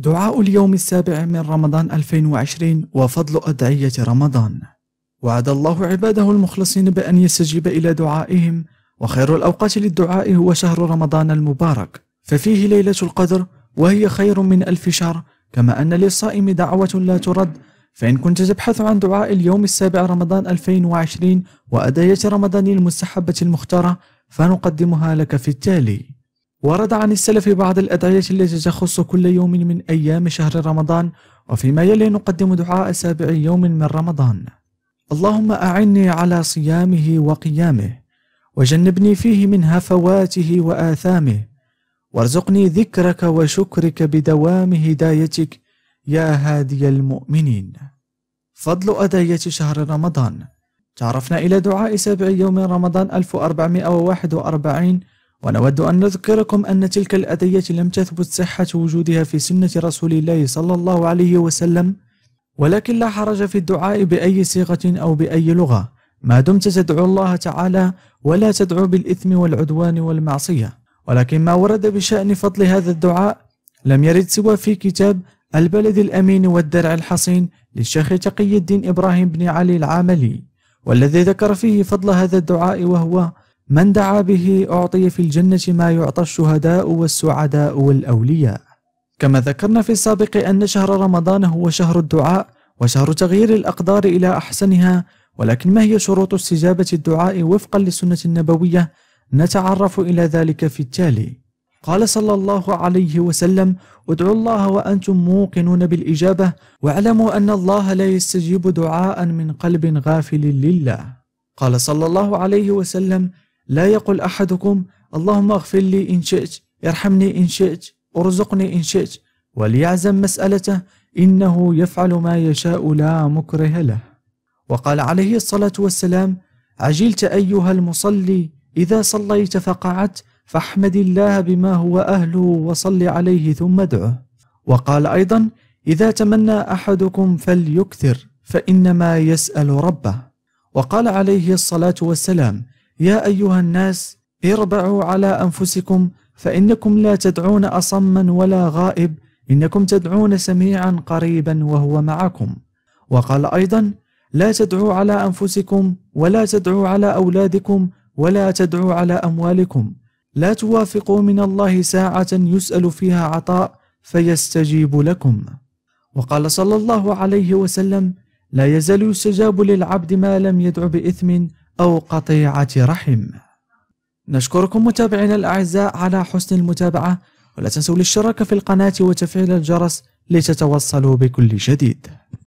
دعاء اليوم السابع من رمضان 2020 وفضل أدعية رمضان وعد الله عباده المخلصين بأن يستجيب إلى دعائهم وخير الأوقات للدعاء هو شهر رمضان المبارك ففيه ليلة القدر وهي خير من ألف شهر كما أن للصائم دعوة لا ترد فإن كنت تبحث عن دعاء اليوم السابع رمضان 2020 وأدعية رمضان المستحبة المختارة فنقدمها لك في التالي ورد عن السلف بعض الأدعية التي تخص كل يوم من أيام شهر رمضان وفيما يلي نقدم دعاء سابع يوم من رمضان اللهم أعني على صيامه وقيامه وجنبني فيه من هفواته وآثامه وارزقني ذكرك وشكرك بدوام هدايتك يا هادي المؤمنين فضل أدعية شهر رمضان تعرفنا إلى دعاء سابع يوم رمضان 1441 ونود أن نذكركم أن تلك الأدية لم تثبت صحة وجودها في سنة رسول الله صلى الله عليه وسلم ولكن لا حرج في الدعاء بأي صيغة أو بأي لغة ما دمت تدعو الله تعالى ولا تدعو بالإثم والعدوان والمعصية ولكن ما ورد بشأن فضل هذا الدعاء لم يرد سوى في كتاب البلد الأمين والدرع الحصين للشيخ تقي الدين إبراهيم بن علي العاملي والذي ذكر فيه فضل هذا الدعاء وهو من دعا به أعطي في الجنة ما يعطى الشهداء والسعداء والأولياء كما ذكرنا في السابق أن شهر رمضان هو شهر الدعاء وشهر تغيير الأقدار إلى أحسنها ولكن ما هي شروط استجابة الدعاء وفقا للسنة النبوية نتعرف إلى ذلك في التالي قال صلى الله عليه وسلم ادعوا الله وأنتم موقنون بالإجابة واعلموا أن الله لا يستجيب دعاء من قلب غافل لله قال صلى الله عليه وسلم لا يقل أحدكم اللهم اغفر لي إن شئت ارحمني إن شئت ارزقني إن شئت وليعزم مسألته إنه يفعل ما يشاء لا مكره له وقال عليه الصلاة والسلام عجلت أيها المصلي إذا صليت فقعت فاحمد الله بما هو أهله وصل عليه ثم ادعه وقال أيضا إذا تمنى أحدكم فليكثر فإنما يسأل ربه وقال عليه الصلاة والسلام يا أيها الناس اربعوا على أنفسكم فإنكم لا تدعون أصما ولا غائب إنكم تدعون سميعا قريبا وهو معكم وقال أيضا لا تدعوا على أنفسكم ولا تدعوا على أولادكم ولا تدعوا على أموالكم لا توافقوا من الله ساعة يسأل فيها عطاء فيستجيب لكم وقال صلى الله عليه وسلم لا يزال يستجاب للعبد ما لم يدع بإثم أو قطيعة رحم نشكركم متابعينا الأعزاء على حسن المتابعة ولا تنسوا الاشتراك في القناة وتفعيل الجرس لتتوصلوا بكل جديد